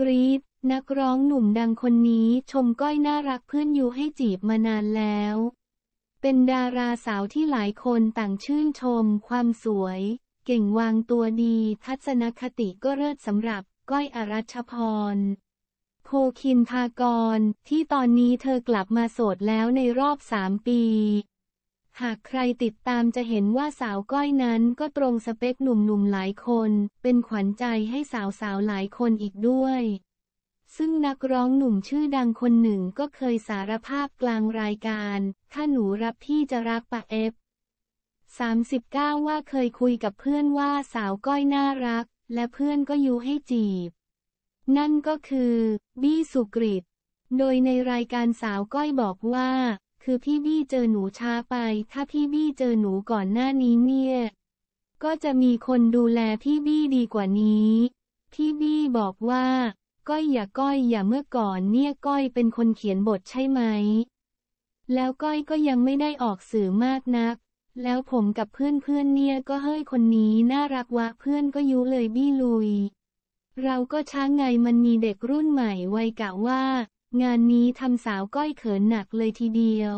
กรีดนักร้องหนุ่มดังคนนี้ชมก้อยน่ารักเพื่อนยูให้จีบมานานแล้ว เป็นดาราสาวที่หลายคนต่างชื่นชมความสวย เก่งวางตัวดี ทัศนคติก็เลิศสำหรับก้อยอรัชพรโพคินพากร ที่ตอนนี้เธอกลับมาโสดแล้วในรอบสามปีหากใครติดตามจะเห็นว่าสาวก้อยนั้นก็ตรงสเปคหนุ่มๆหลายคน เป็นขวัญใจให้สาวๆหลายคนอีกด้วย ซึ่งนักร้องหนุ่มชื่อดังคนหนึ่งก็เคยสารภาพกลางรายการ ถ้าหนูรับพี่จะรักปะเอฟ39ว่าเคยคุยกับเพื่อนว่าสาวก้อยน่ารักและเพื่อนก็ยุให้จีบ นั่นก็คือ บี้สุกริตโดยในรายการสาวก้อยบอกว่าคือพี่บี้เจอหนูช้าไป ถ้าพี่บี้เจอหนูก่อนหน้านี้เนี่ย ก็จะมีคนดูแลพี่บี้ดีกว่านี้ พี่บี้บอกว่าก้อยอย่าก้อยอย่าเมื่อก่อนเนี่ยก้อยเป็นคนเขียนบทใช่ไหม แล้วก้อยก็ยังไม่ได้ออกสื่อมากนัก แล้วผมกับเพื่อนเพื่อนเนี่ยก็เฮ้ยคนนี้น่ารักวะ เพื่อนก็ยุเลยบี้ลุย เราก็ช้างไงมันมีเด็กรุ่นใหม่วัยกะว่างานนี้ทำสาวก้อยเขินหนักเลยทีเดียว